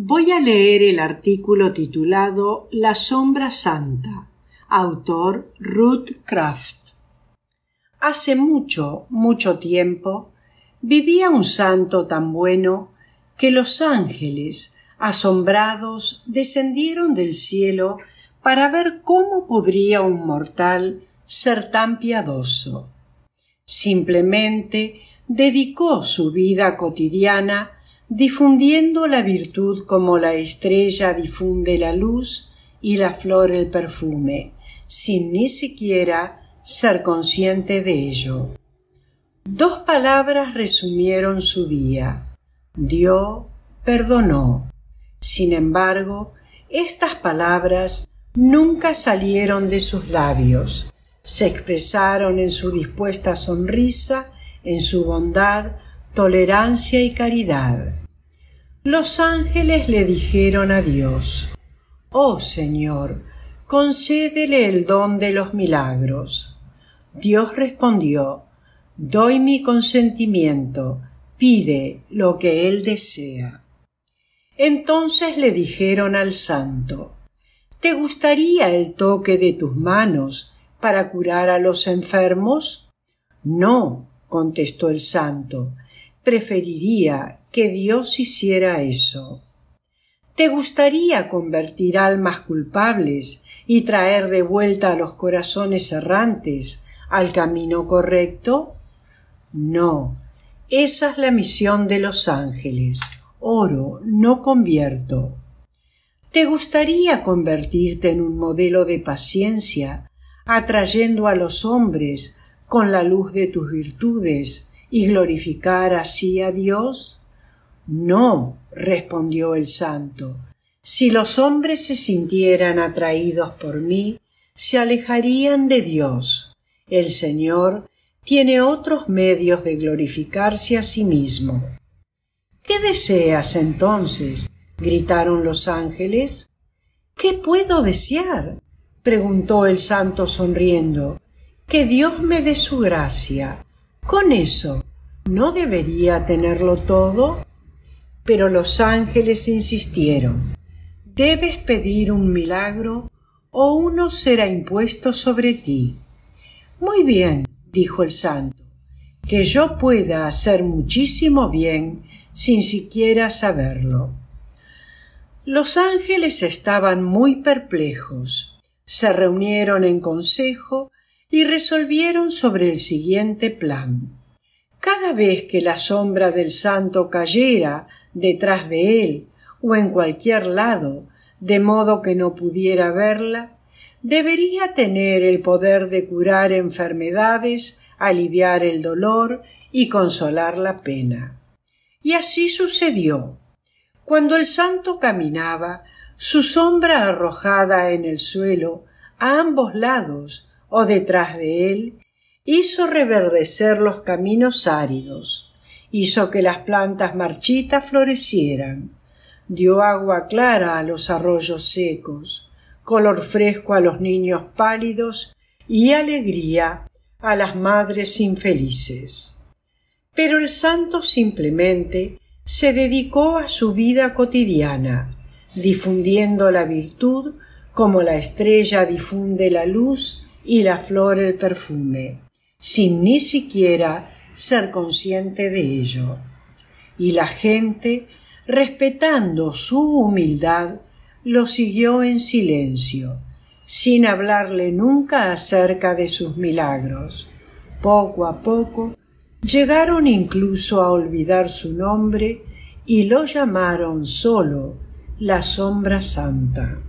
Voy a leer el artículo titulado La sombra santa, autor Ruth Craft. Hace mucho, mucho tiempo, vivía un santo tan bueno que los ángeles, asombrados, descendieron del cielo para ver cómo podría un mortal ser tan piadoso. Simplemente dedicó su vida cotidiana difundiendo la virtud como la estrella difunde la luz y la flor el perfume, sin ni siquiera ser consciente de ello. Dos palabras resumieron su día. Dio, perdonó. Sin embargo, estas palabras nunca salieron de sus labios. Se expresaron en su dispuesta sonrisa, en su bondad, tolerancia y caridad los ángeles le dijeron a Dios, Oh Señor, concédele el don de los milagros. Dios respondió, Doy mi consentimiento, pide lo que él desea. Entonces le dijeron al santo, ¿Te gustaría el toque de tus manos para curar a los enfermos? No, contestó el santo, preferiría que Dios hiciera eso. ¿Te gustaría convertir almas culpables y traer de vuelta a los corazones errantes al camino correcto? No, esa es la misión de los ángeles. Oro, no convierto. ¿Te gustaría convertirte en un modelo de paciencia, atrayendo a los hombres con la luz de tus virtudes y glorificar así a Dios? No, respondió el santo, si los hombres se sintieran atraídos por mí, se alejarían de Dios. El Señor tiene otros medios de glorificarse a sí mismo. ¿Qué deseas entonces? gritaron los ángeles. ¿Qué puedo desear? preguntó el santo sonriendo. Que Dios me dé su gracia. Con eso, ¿no debería tenerlo todo? Pero los ángeles insistieron, debes pedir un milagro o uno será impuesto sobre ti. Muy bien, dijo el santo, que yo pueda hacer muchísimo bien sin siquiera saberlo. Los ángeles estaban muy perplejos. Se reunieron en consejo y resolvieron sobre el siguiente plan. Cada vez que la sombra del santo cayera detrás de él o en cualquier lado, de modo que no pudiera verla, debería tener el poder de curar enfermedades, aliviar el dolor y consolar la pena. Y así sucedió. Cuando el santo caminaba, su sombra arrojada en el suelo, a ambos lados o detrás de él, hizo reverdecer los caminos áridos, hizo que las plantas marchitas florecieran, dio agua clara a los arroyos secos, color fresco a los niños pálidos y alegría a las madres infelices. Pero el santo simplemente se dedicó a su vida cotidiana, difundiendo la virtud como la estrella difunde la luz y la flor el perfume, sin ni siquiera ser consciente de ello. Y la gente, respetando su humildad, lo siguió en silencio, sin hablarle nunca acerca de sus milagros. Poco a poco, llegaron incluso a olvidar su nombre y lo llamaron solo la sombra santa.